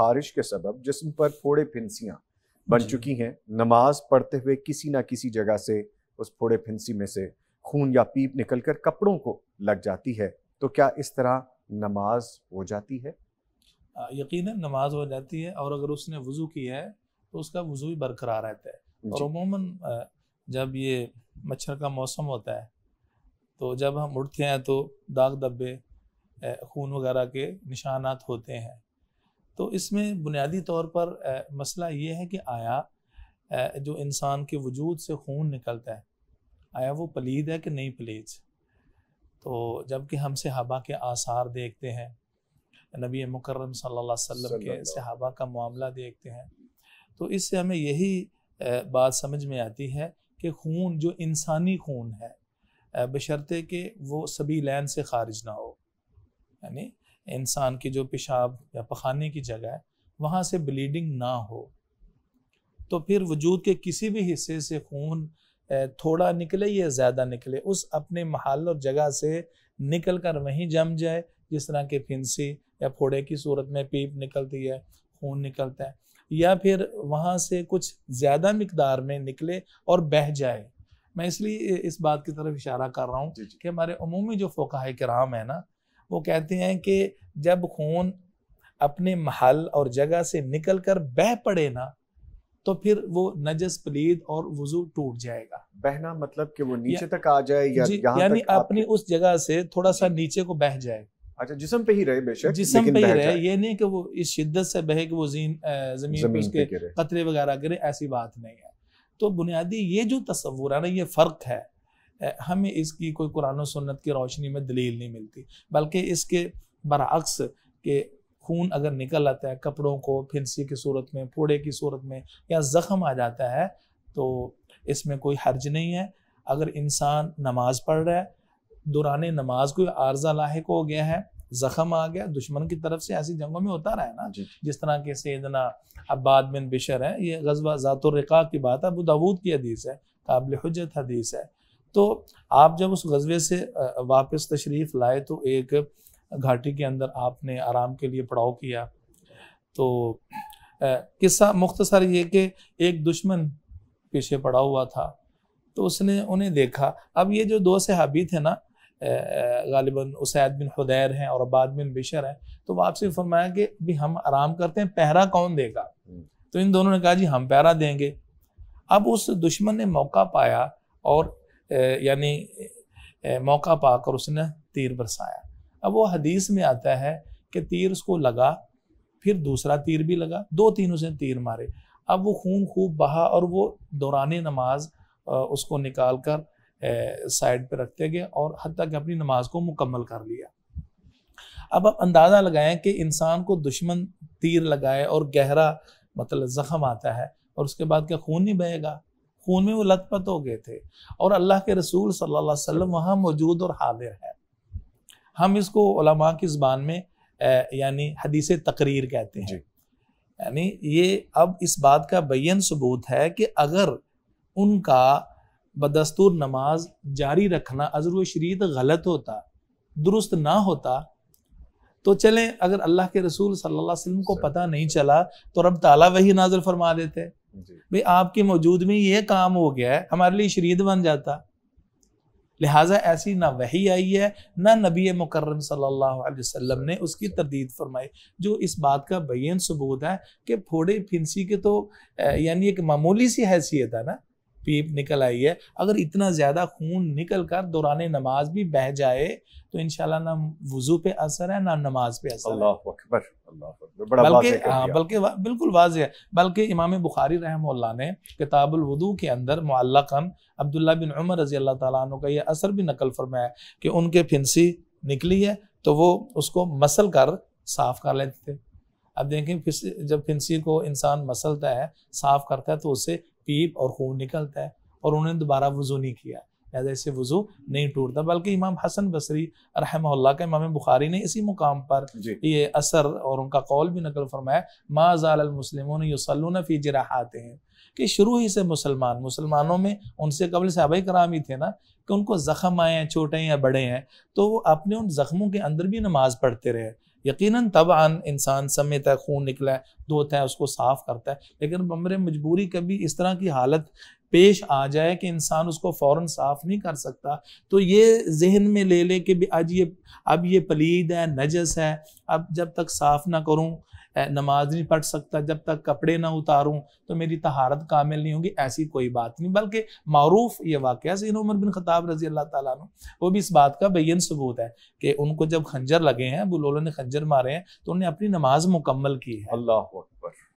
खारिश के सबब जिसम पर फोड़े फिंसियाँ बन चुकी हैं नमाज पढ़ते हुए किसी ना किसी जगह से उस फोड़े फिंसी में से खून या पीप निकल कर कपड़ों को लग जाती है तो क्या इस तरह नमाज हो जाती है यकीन नमाज हो जाती है और अगर उसने वज़ू किया है तो उसका वज़ू भी बरकरार रहता है और अमूमन जब ये मच्छर का मौसम होता है तो जब हम उठते हैं तो दाग धब्बे खून वगैरह के निशानात होते हैं तो इसमें बुनियादी तौर पर आ, मसला ये है कि आया आ, जो इंसान के वजूद से खून निकलता है आया वो पलीद है कि नहीं पलीद तो जबकि हम सहाबा के आसार देखते हैं नबी मुकर्रम सल्लल्लाहु अलैहि वसल्लम के सहाबा का मामला देखते हैं तो इससे हमें यही बात समझ में आती है कि खून जो इंसानी खून है बशर्ते कि वो सभी लैन से खारिज ना हो यानी इंसान की जो पेशाब या पखाने की जगह है वहाँ से ब्लीडिंग ना हो तो फिर वजूद के किसी भी हिस्से से खून थोड़ा निकले या ज़्यादा निकले उस अपने महल और जगह से निकल कर वहीं जम जाए जिस तरह के फिंसी या फोड़े की सूरत में पीप निकलती है खून निकलता है या फिर वहाँ से कुछ ज़्यादा मकदार में निकले और बह जाए मैं इसलिए इस बात की तरफ इशारा कर रहा हूँ कि हमारे अमूमी जो फ़ोकाह कराम है ना वो कहते हैं कि जब खून अपने महल और जगह से निकल कर बह पड़े ना तो फिर वो नजस पलीद और वजू टूट जाएगा बहना मतलब कि वो नीचे तक आ जाए या यानी अपनी उस जगह से थोड़ा सा नीचे को बह जाए अच्छा जिसम पे ही रहे बेशक जिसम पे ही रहे ये नहीं कि वो इस शिद्दत से बहे कि वो जीन जमीन, जमीन उसके कतरे वगैरह गिरे ऐसी बात नहीं है तो बुनियादी ये जो तस्वुर है ना ये फर्क है हमें इसकी कोई कुरान सन्नत की रोशनी में दलील नहीं मिलती बल्कि इसके बरक्स के खून अगर निकल आता है कपड़ों को फिंसी की सूरत में फोड़े की सूरत में या ज़ख़म आ जाता है तो इसमें कोई हर्ज नहीं है अगर इंसान नमाज पढ़ रहा है दौरान नमाज कोई आर्जा लाक हो गया है जख्म आ गया दुश्मन की तरफ से ऐसी जंगों में होता रहा है ना जिस तरह के सैदना अब्बाद बिन बिशर है ये गजबा ज़ातुर्रिका की बात है अबू दाऊद की हदीस है काबिल हजत हदीस है तो आप जब उस गजबे से वापस तशरीफ़ लाए तो एक घाटी के अंदर आपने आराम के लिए पड़ाव किया तो किस्सा मुख्तसर ये कि एक दुश्मन पीछे पड़ा हुआ था तो उसने उन्हें देखा अब ये जो दो सहाबी थे ना गालिबा उसैद बिन खुदैर हैं और अबाद बिन बिशर हैं तो वापसी फरमाया कि भी हम आराम करते हैं पहरा कौन देगा हम्म। तो इन दोनों ने कहा जी हम पहरा देंगे अब उस दुश्मन ने मौका पाया और यानी मौका पाकर उसने तीर बरसाया अब वो हदीस में आता है कि तीर उसको लगा फिर दूसरा तीर भी लगा दो तीन उसने तीर मारे अब वो खून खूब बहा और वो दौरान नमाज उसको निकाल कर साइड पर रखते गए और हद तक अपनी नमाज को मुकम्मल कर लिया अब आप अंदाज़ा लगाएं कि इंसान को दुश्मन तीर लगाए और गहरा मतलब ज़ख़म आता है और उसके बाद क्या खून नहीं बहेगा खून में वो लतपत हो गए थे और अल्लाह के रसूल सल्लल्लाहु अलैहि वसल्लम वहाँ मौजूद और हाजिर है हम इसको ओलमा की ज़बान में यानी हदीस तकरीर कहते हैं यानी ये अब इस बात का बैन सबूत है कि अगर उनका बदस्तूर नमाज जारी रखना अजर शरीत गलत होता दुरुस्त ना होता तो चलें अगर अल्लाह के रसूल सल्लल्लाहु अलैहि वसल्लम को पता नहीं चला तो रब ताला वही नाजर फरमा देते हैं भाई आपके मौजूद में ये काम हो गया है हमारे लिए शरीद बन जाता लिहाजा ऐसी ना वही आई है ना नबी मुकर्रम सल्लल्लाहु अलैहि वसल्लम ने उसकी तरदीद फरमाई जो इस बात का बयान सबूत है कि फोड़े फिंसी के तो यानी एक मामूली सी हैसियत है ना पीप निकल आई है अगर इतना ज़्यादा खून निकल कर दौरान नमाज भी बह जाए तो इन ना वजू पे असर है ना नमाज पे असर अल्लाह अकबर बल्कि हाँ बल्कि बिल्कुल वाज है बल्कि इमाम बुखारी रहम ने किताबुल वदू के अंदर मुल्लाकन अब्दुल्ला बिन उमर रजी अल्लाह तु का यह असर भी नकल फरमाया कि उनके फिंसी निकली है तो वो उसको मसल कर साफ कर लेते थे अब देखें फिर जब फिंसी को इंसान मसलता है साफ करता है तो उससे पीप और खून निकलता है और उन्होंने दोबारा वज़ू नहीं किया लिहाजा इससे वज़ू नहीं टूटता बल्कि इमाम हसन बसरी रहमल्ला का इमाम बुखारी ने इसी मुकाम पर ये असर और उनका कौल भी नकल फरमाया मा ने यसलून फ़ी आते हैं कि शुरू ही से मुसलमान मुसलमानों में उनसे कबल अब कराम ही थे ना कि उनको जख्म आए हैं छोटे हैं या बड़े हैं तो वो अपने उन जख्मों के अंदर भी नमाज़ पढ़ते रहे यकीनन तबान इंसान समेत है खून निकला है धोता है उसको साफ़ करता है लेकिन बमरे मजबूरी कभी इस तरह की हालत पेश आ जाए कि इंसान उसको फौरन साफ़ नहीं कर सकता तो ये जहन में ले लें कि आज ये अब ये पलीद है नजस है अब जब तक साफ़ ना करूँ नमाज नहीं पढ़ सकता जब तक कपड़े ना उतारूं तो मेरी तहारत कामिल नहीं होगी ऐसी कोई बात नहीं बल्कि मरूफ ये वाक़ सीन उमर बिन खताब रजी अल्लाह ताला वो भी इस बात का बैन सबूत है कि उनको जब खंजर लगे हैं बुलोलों ने खंजर मारे हैं तो उन्हें अपनी नमाज मुकम्मल की है अल्लाह